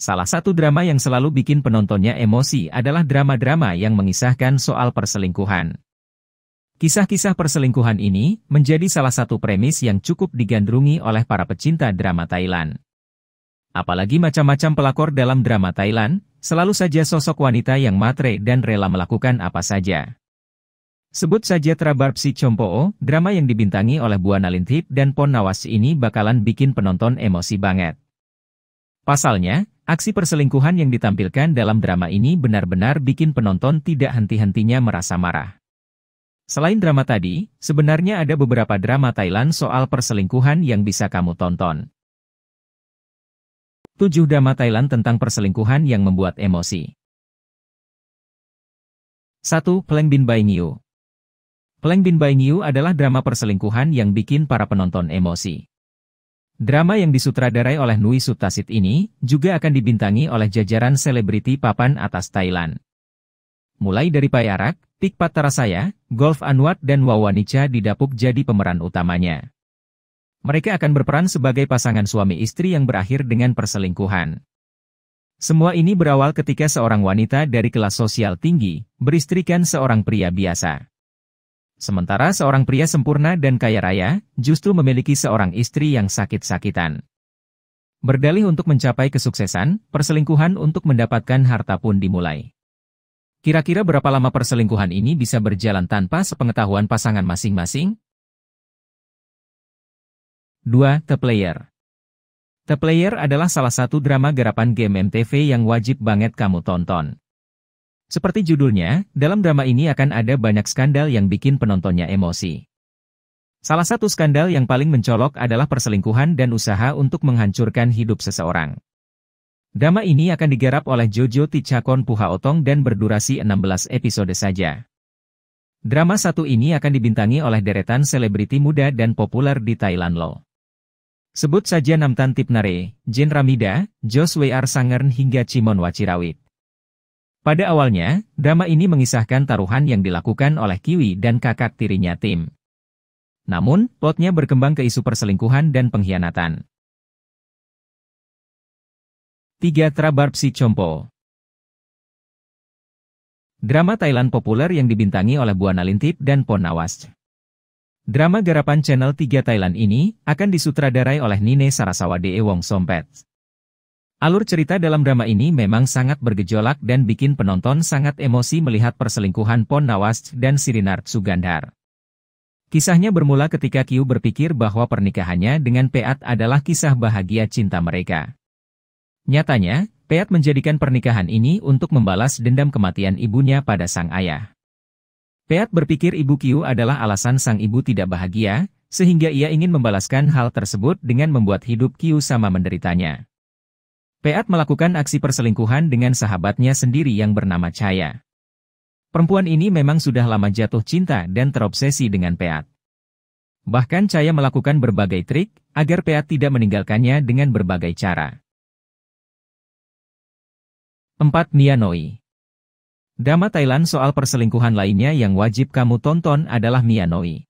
Salah satu drama yang selalu bikin penontonnya emosi adalah drama-drama yang mengisahkan soal perselingkuhan. Kisah-kisah perselingkuhan ini menjadi salah satu premis yang cukup digandrungi oleh para pecinta drama Thailand. Apalagi macam-macam pelakor dalam drama Thailand, selalu saja sosok wanita yang matre dan rela melakukan apa saja. Sebut saja Trabarpsi Chompoo, drama yang dibintangi oleh Buana Lintip dan Pon Nawas ini bakalan bikin penonton emosi banget. Pasalnya, Aksi perselingkuhan yang ditampilkan dalam drama ini benar-benar bikin penonton tidak henti-hentinya merasa marah. Selain drama tadi, sebenarnya ada beberapa drama Thailand soal perselingkuhan yang bisa kamu tonton. 7 drama Thailand tentang perselingkuhan yang membuat emosi. 1. Pleng Bin Bai Ngiu Pleng Bin Bai Ngiu adalah drama perselingkuhan yang bikin para penonton emosi. Drama yang disutradarai oleh Nui Sutasit ini juga akan dibintangi oleh jajaran selebriti papan atas Thailand. Mulai dari Payarak, Tik Patarasaya, Golf Anwat dan Wawanicha didapuk jadi pemeran utamanya. Mereka akan berperan sebagai pasangan suami istri yang berakhir dengan perselingkuhan. Semua ini berawal ketika seorang wanita dari kelas sosial tinggi beristrikan seorang pria biasa. Sementara seorang pria sempurna dan kaya raya, justru memiliki seorang istri yang sakit-sakitan. Berdalih untuk mencapai kesuksesan, perselingkuhan untuk mendapatkan harta pun dimulai. Kira-kira berapa lama perselingkuhan ini bisa berjalan tanpa sepengetahuan pasangan masing-masing? 2. The Player The Player adalah salah satu drama garapan game MTV yang wajib banget kamu tonton. Seperti judulnya, dalam drama ini akan ada banyak skandal yang bikin penontonnya emosi. Salah satu skandal yang paling mencolok adalah perselingkuhan dan usaha untuk menghancurkan hidup seseorang. Drama ini akan digarap oleh Jojo Tichakon Otong dan berdurasi 16 episode saja. Drama satu ini akan dibintangi oleh deretan selebriti muda dan populer di Thailand Lo. Sebut saja Namtan Tipnare, Jin Ramida, Jos W.R. Sangern hingga Cimon Wachirawit. Pada awalnya, drama ini mengisahkan taruhan yang dilakukan oleh Kiwi dan kakak tirinya Tim. Namun, plotnya berkembang ke isu perselingkuhan dan pengkhianatan. 3. Trabar Si Chompo Drama Thailand populer yang dibintangi oleh Buana Lintip dan Pon Nawas. Drama garapan Channel 3 Thailand ini akan disutradarai oleh Nine Sarasawa De Wong Sompet. Alur cerita dalam drama ini memang sangat bergejolak dan bikin penonton sangat emosi melihat perselingkuhan Pon Nawas dan Sirinart Sugandar. Kisahnya bermula ketika Kyu berpikir bahwa pernikahannya dengan Peat adalah kisah bahagia cinta mereka. Nyatanya, Peat menjadikan pernikahan ini untuk membalas dendam kematian ibunya pada sang ayah. Peat berpikir ibu Kyu adalah alasan sang ibu tidak bahagia, sehingga ia ingin membalaskan hal tersebut dengan membuat hidup Kyu sama menderitanya. Peat melakukan aksi perselingkuhan dengan sahabatnya sendiri yang bernama Chaya. Perempuan ini memang sudah lama jatuh cinta dan terobsesi dengan Peat. Bahkan Chaya melakukan berbagai trik agar Peat tidak meninggalkannya dengan berbagai cara. 4. Mianoi Drama Thailand soal perselingkuhan lainnya yang wajib kamu tonton adalah Mianoi.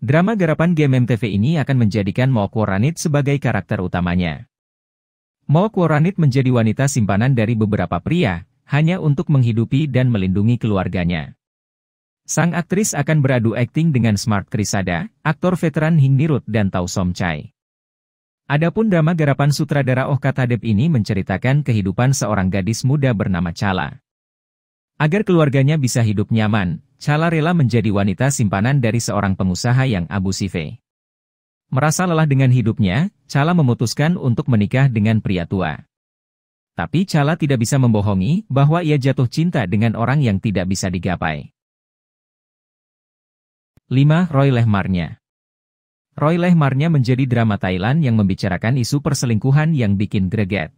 Drama garapan GMMTV TV ini akan menjadikan Mokworanit sebagai karakter utamanya. Mok Woranit menjadi wanita simpanan dari beberapa pria, hanya untuk menghidupi dan melindungi keluarganya. Sang aktris akan beradu akting dengan Smart Krisada, aktor veteran Hing Nirut dan Tau Som Chai. Adapun drama garapan sutradara Oh Katadep ini menceritakan kehidupan seorang gadis muda bernama Chala. Agar keluarganya bisa hidup nyaman, Chala rela menjadi wanita simpanan dari seorang pengusaha yang abusive. Merasa lelah dengan hidupnya, Chala memutuskan untuk menikah dengan pria tua. Tapi Chala tidak bisa membohongi bahwa ia jatuh cinta dengan orang yang tidak bisa digapai. 5. Roy Lehmarnya Roy Lehmarnya menjadi drama Thailand yang membicarakan isu perselingkuhan yang bikin greget.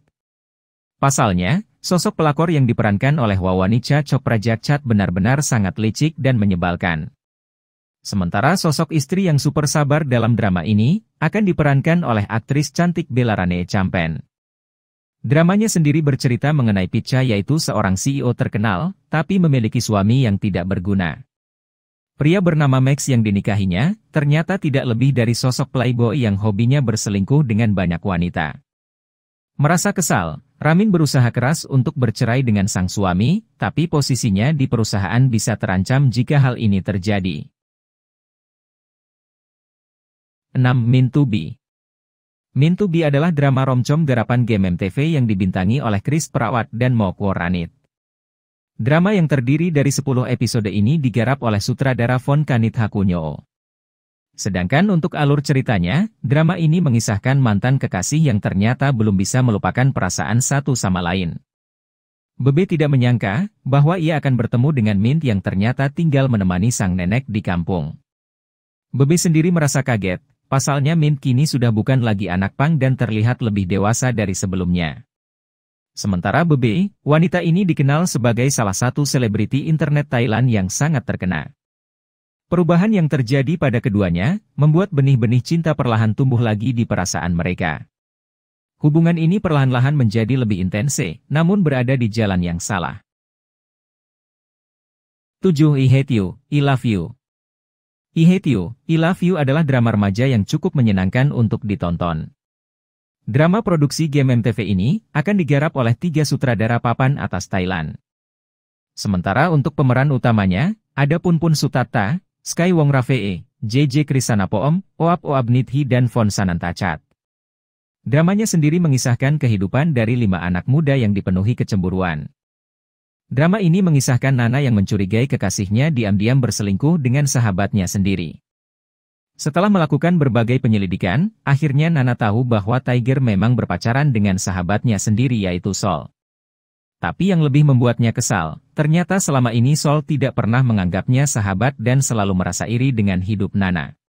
Pasalnya, sosok pelakor yang diperankan oleh Wawanicha Jakchat benar-benar sangat licik dan menyebalkan. Sementara sosok istri yang super sabar dalam drama ini, akan diperankan oleh aktris cantik Belarane Champen. Dramanya sendiri bercerita mengenai Picha yaitu seorang CEO terkenal, tapi memiliki suami yang tidak berguna. Pria bernama Max yang dinikahinya, ternyata tidak lebih dari sosok playboy yang hobinya berselingkuh dengan banyak wanita. Merasa kesal, Ramin berusaha keras untuk bercerai dengan sang suami, tapi posisinya di perusahaan bisa terancam jika hal ini terjadi. 6. Mintubi Mintubi adalah drama romcom garapan Game MTV yang dibintangi oleh Chris Perawat dan Mokwo Ranit. Drama yang terdiri dari 10 episode ini digarap oleh sutradara Von Kanit Hakunyo. Sedangkan untuk alur ceritanya, drama ini mengisahkan mantan kekasih yang ternyata belum bisa melupakan perasaan satu sama lain. Bebe tidak menyangka bahwa ia akan bertemu dengan Mint yang ternyata tinggal menemani sang nenek di kampung. Bebe sendiri merasa kaget Pasalnya Min kini sudah bukan lagi anak pang dan terlihat lebih dewasa dari sebelumnya. Sementara Bebe, wanita ini dikenal sebagai salah satu selebriti internet Thailand yang sangat terkena. Perubahan yang terjadi pada keduanya, membuat benih-benih cinta perlahan tumbuh lagi di perasaan mereka. Hubungan ini perlahan-lahan menjadi lebih intense, namun berada di jalan yang salah. 7. I hate you, I love you. I Hate You, I Love You adalah drama remaja yang cukup menyenangkan untuk ditonton. Drama produksi Game MTV ini akan digarap oleh tiga sutradara papan atas Thailand. Sementara untuk pemeran utamanya, ada Pun Pun Sutata, Sky Wong Rafee, JJ Krisana Krisanapoom, Oap Nithi dan Von Sanantachat. Dramanya sendiri mengisahkan kehidupan dari lima anak muda yang dipenuhi kecemburuan. Drama ini mengisahkan Nana yang mencurigai kekasihnya diam-diam berselingkuh dengan sahabatnya sendiri. Setelah melakukan berbagai penyelidikan, akhirnya Nana tahu bahwa Tiger memang berpacaran dengan sahabatnya sendiri yaitu Sol. Tapi yang lebih membuatnya kesal, ternyata selama ini Sol tidak pernah menganggapnya sahabat dan selalu merasa iri dengan hidup Nana.